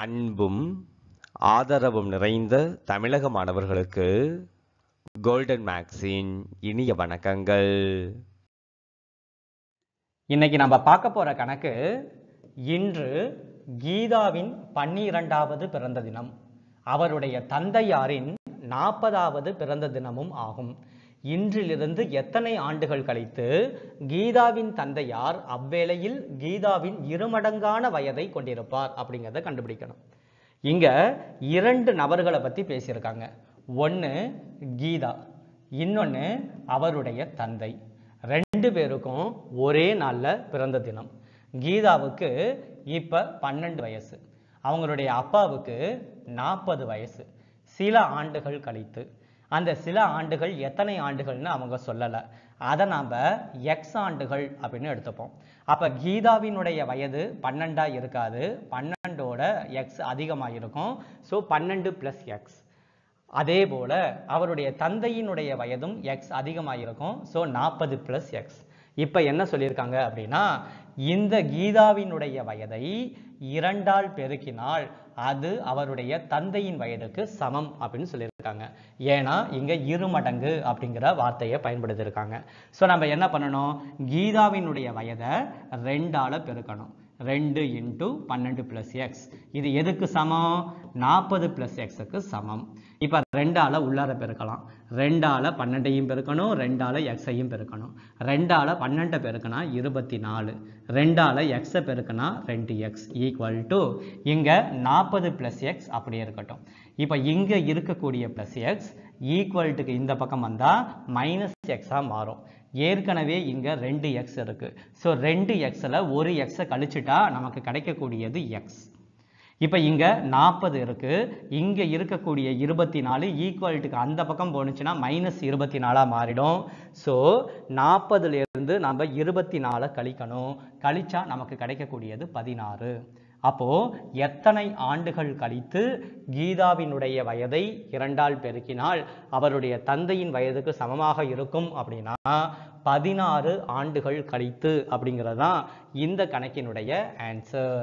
அன்பும் ஆதரவும் நிறைந்த தமிழக மாணவர்களுக்கு கோல்டன் மேக்ஸின் இனிய வணக்கங்கள் இன்னைக்கு நம்ம பார்க்க போற கணக்கு இன்று கீதாவின் பன்னிரண்டாவது பிறந்த தினம் அவருடைய தந்தையாரின் நாற்பதாவது பிறந்த தினமும் ஆகும் இன்றிலிருந்து எத்தனை ஆண்டுகள் கழித்து கீதாவின் தந்தையார் அவ்வேளையில் கீதாவின் இருமடங்கான வயதை கொண்டிருப்பார் அப்படிங்கிறத கண்டுபிடிக்கணும் இங்கே இரண்டு நபர்களை பற்றி பேசியிருக்காங்க ஒன்று கீதா இன்னொன்று அவருடைய தந்தை ரெண்டு பேருக்கும் ஒரே நாளில் பிறந்த தினம் கீதாவுக்கு இப்போ பன்னெண்டு வயசு அவங்களுடைய அப்பாவுக்கு நாற்பது வயசு சில ஆண்டுகள் கழித்து அந்த சில ஆண்டுகள் எத்தனை ஆண்டுகள்னு அவங்க சொல்லலை அதை நாம் எக்ஸ் ஆண்டுகள் அப்படின்னு எடுத்துப்போம் அப்போ கீதாவினுடைய வயது பன்னெண்டாக இருக்காது பன்னெண்டோட எக்ஸ் அதிகமாக இருக்கும் ஸோ பன்னெண்டு ப்ளஸ் எக்ஸ் அதே போல் அவருடைய தந்தையினுடைய வயதும் எக்ஸ் அதிகமாக இருக்கும் ஸோ நாற்பது ப்ளஸ் எக்ஸ் இப்போ என்ன சொல்லியிருக்காங்க அப்படின்னா இந்த கீதாவினுடைய வயதை இரண்டால் பெருக்கினால் அது அவருடைய தந்தையின் வயதுக்கு சமம் அப்படின்னு சொல்லியிருக்காங்க ஏன்னா இங்கே இரு மடங்கு அப்படிங்கிற வார்த்தையை பயன்படுத்தியிருக்காங்க ஸோ நம்ம என்ன பண்ணணும் கீதாவினுடைய வயதை ரெண்டால் பெருக்கணும் ரெண்டு இன்ட்டு பன்னெண்டு ப்ளஸ் எக்ஸ் இது எதுக்கு சமம் நாற்பது ப்ளஸ் எக்ஸுக்கு சமம் இப்போ ரெண்டால் உள்ளார பெருக்கலாம் ரெண்டால் பன்னெண்டையும் பெருக்கணும் ரெண்டால் எக்ஸையும் பெருக்கணும் ரெண்டால் பன்னெண்டை பெருக்கணும் இருபத்தி நாலு ரெண்டால் எக்ஸை பெருக்கணும் ரெண்டு எக்ஸ் ஈக்குவல் டு இங்கே நாற்பது ப்ளஸ் எக்ஸ் அப்படியே இருக்கட்டும் இப்போ இங்கே இருக்கக்கூடிய ப்ளஸ் எக்ஸ் ஈக்குவல்ட்டுக்கு இந்த பக்கம் வந்தால் மைனஸ் எக்ஸாக மாறும் ஏற்கனவே இங்கே ரெண்டு எக்ஸ் இருக்குது ஸோ ரெண்டு எக்ஸில் ஒரு எக்ஸை கழிச்சுட்டா நமக்கு கிடைக்கக்கூடியது எக்ஸ் இப்போ இங்கே நாற்பது இருக்குது இங்கே இருக்கக்கூடிய இருபத்தி நாலு ஈக்குவாலிட்டிக்கு அந்த பக்கம் போணுச்சுன்னா மைனஸ் இருபத்தி நாலாக மாறிடும் ஸோ நாற்பதுலேருந்து நம்ம இருபத்தி நாலை கழிக்கணும் கழிச்சா நமக்கு கிடைக்கக்கூடியது பதினாறு அப்போது எத்தனை ஆண்டுகள் கழித்து கீதாவினுடைய வயதை இரண்டால் பெருக்கினால் அவருடைய தந்தையின் வயதுக்கு சமமாக இருக்கும் அப்படின்னா பதினாறு ஆண்டுகள் கழித்து அப்படிங்கிறது தான் இந்த கணக்கினுடைய ஆன்சர்